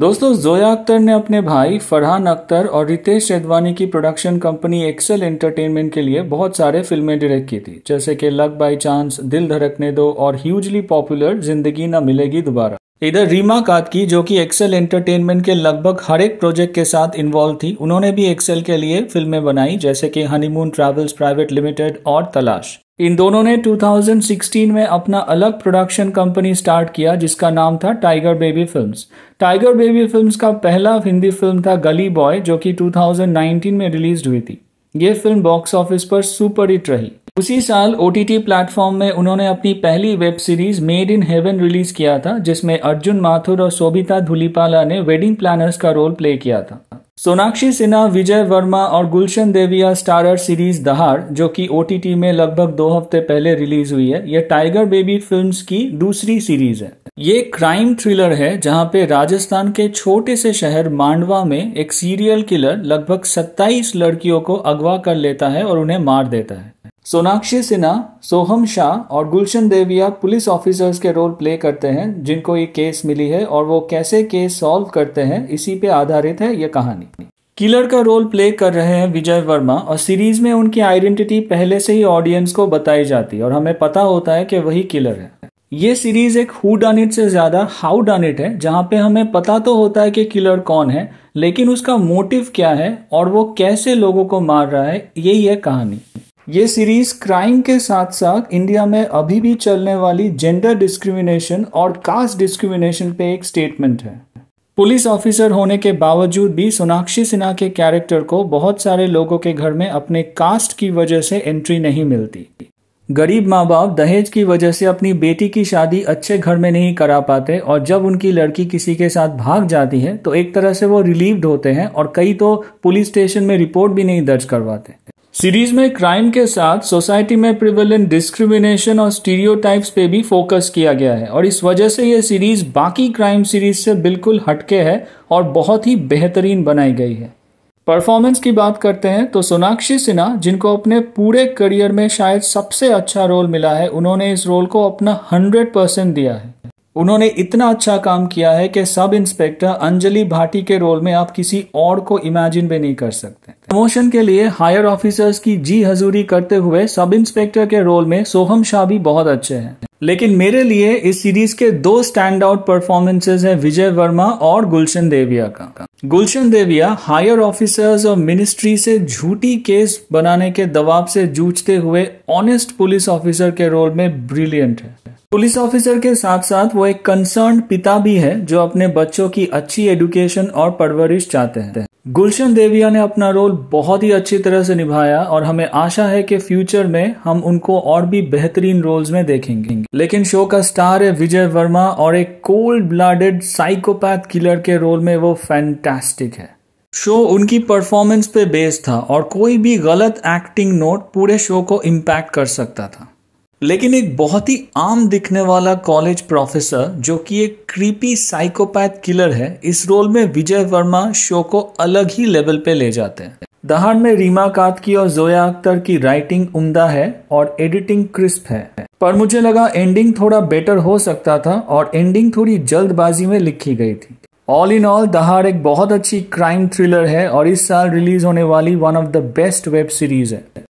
दोस्तों जोया अख्तर ने अपने भाई फरहान अख्तर और रितेश शेदवानी की प्रोडक्शन कंपनी एक्सेल एंटरटेनमेंट के लिए बहुत सारे फिल्में डायरेक्ट की थी जैसे कि लक बाय चांस दिल धड़कने दो और ह्यूजली पॉपुलर जिंदगी ना मिलेगी दोबारा इधर रीमा कातकी जो कि एक्सेल एंटरटेनमेंट के लगभग हर एक प्रोजेक्ट के साथ इन्वॉल्व थी उन्होंने भी एक्सेल के लिए फिल्में बनाई जैसे कि हनीमून ट्रैवल्स प्राइवेट लिमिटेड और तलाश इन दोनों ने 2016 में अपना अलग प्रोडक्शन कंपनी स्टार्ट किया जिसका नाम था Tiger Baby Films Tiger Baby Films का पहला हिंदी फिल्म था गली बॉय जो कि 2019 में रिलीज हुई थी ये फिल्म बॉक्स ऑफिस पर सुपर हिट रही उसी साल ओ टी प्लेटफॉर्म में उन्होंने अपनी पहली web series Made in Heaven release किया था जिसमें अर्जुन माथुर और शोभिता धुलीपाला ने वेडिंग प्लानर्स का रोल प्ले किया था सोनाक्षी सिन्हा विजय वर्मा और गुलशन देविया स्टारर सीरीज दहार जो कि ओ में लगभग दो हफ्ते पहले रिलीज हुई है यह टाइगर बेबी फिल्म की दूसरी सीरीज है ये क्राइम थ्रिलर है जहां पे राजस्थान के छोटे से शहर मांडवा में एक सीरियल किलर लगभग 27 लड़कियों को अगवा कर लेता है और उन्हें मार देता है सोनाक्षी सिन्हा सोहम शाह और गुलशन देविया पुलिस ऑफिसर्स के रोल प्ले करते हैं जिनको ये केस मिली है और वो कैसे केस सॉल्व करते हैं इसी पे आधारित है ये कहानी किलर का रोल प्ले कर रहे हैं विजय वर्मा और सीरीज में उनकी आइडेंटिटी पहले से ही ऑडियंस को बताई जाती है और हमें पता होता है कि वही किलर है ये सीरीज एक हु डन इट से ज्यादा हाउ डन इट है जहां पे हमें पता तो होता है कि किलर कौन है लेकिन उसका मोटिव क्या है और वो कैसे लोगों को मार रहा है यही है कहानी ये सीरीज क्राइम के साथ साथ इंडिया में अभी भी चलने वाली जेंडर डिस्क्रिमिनेशन और कास्ट डिस्क्रिमिनेशन पे एक स्टेटमेंट है पुलिस ऑफिसर होने के बावजूद भी सोनाक्षी सिन्हा के कैरेक्टर को बहुत सारे लोगों के घर में अपने कास्ट की वजह से एंट्री नहीं मिलती गरीब माँ बाप दहेज की वजह से अपनी बेटी की शादी अच्छे घर में नहीं करा पाते और जब उनकी लड़की किसी के साथ भाग जाती है तो एक तरह से वो रिलीव्ड होते हैं और कई तो पुलिस स्टेशन में रिपोर्ट भी नहीं दर्ज करवाते सीरीज में क्राइम के साथ सोसाइटी में प्रिवेलेंट डिस्क्रिमिनेशन और स्टीरियोटाइप्स पे भी फोकस किया गया है और इस वजह से यह सीरीज बाकी क्राइम सीरीज से बिल्कुल हटके है और बहुत ही बेहतरीन बनाई गई है परफॉर्मेंस की बात करते हैं तो सोनाक्षी सिन्हा जिनको अपने पूरे करियर में शायद सबसे अच्छा रोल मिला है उन्होंने इस रोल को अपना हंड्रेड परसेंट दिया है उन्होंने इतना अच्छा काम किया है कि सब इंस्पेक्टर अंजलि भाटी के रोल में आप किसी और को इमेजिन भी नहीं कर सकते प्रमोशन के लिए हायर ऑफिसर्स की जी हजूरी करते हुए सब इंस्पेक्टर के रोल में सोहम शाह भी बहुत अच्छे हैं लेकिन मेरे लिए इस सीरीज के दो स्टैंड आउट परफॉर्मेंसेज हैं विजय वर्मा और गुलशन देविया का गुलशन देविया हायर ऑफिसर्स और मिनिस्ट्री से झूठी केस बनाने के दबाव से जूझते हुए ऑनेस्ट पुलिस ऑफिसर के रोल में ब्रिलियंट है पुलिस ऑफिसर के साथ साथ वो एक कंसर्न पिता भी है जो अपने बच्चों की अच्छी एडुकेशन और परवरिश चाहते हैं गुलशन देविया ने अपना रोल बहुत ही अच्छी तरह से निभाया और हमें आशा है कि फ्यूचर में हम उनको और भी बेहतरीन रोल्स में देखेंगे लेकिन शो का स्टार है विजय वर्मा और एक कोल्ड ब्लडेड साइकोपैथ किलर के रोल में वो फैंटास्टिक है शो उनकी परफॉर्मेंस पे बेस्ड था और कोई भी गलत एक्टिंग नोट पूरे शो को इम्पैक्ट कर सकता था लेकिन एक बहुत ही आम दिखने वाला कॉलेज प्रोफेसर जो कि एक क्रीपी साइकोपैथ किलर है इस रोल में विजय वर्मा शो को अलग ही लेवल पे ले जाते हैं दहाड़ में रीमा कातकी और जोया अख्तर की राइटिंग उम्दा है और एडिटिंग क्रिस्प है पर मुझे लगा एंडिंग थोड़ा बेटर हो सकता था और एंडिंग थोड़ी जल्दबाजी में लिखी गई थी ऑल इन ऑल दहाड़ एक बहुत अच्छी क्राइम थ्रिलर है और इस साल रिलीज होने वाली one of the best web series है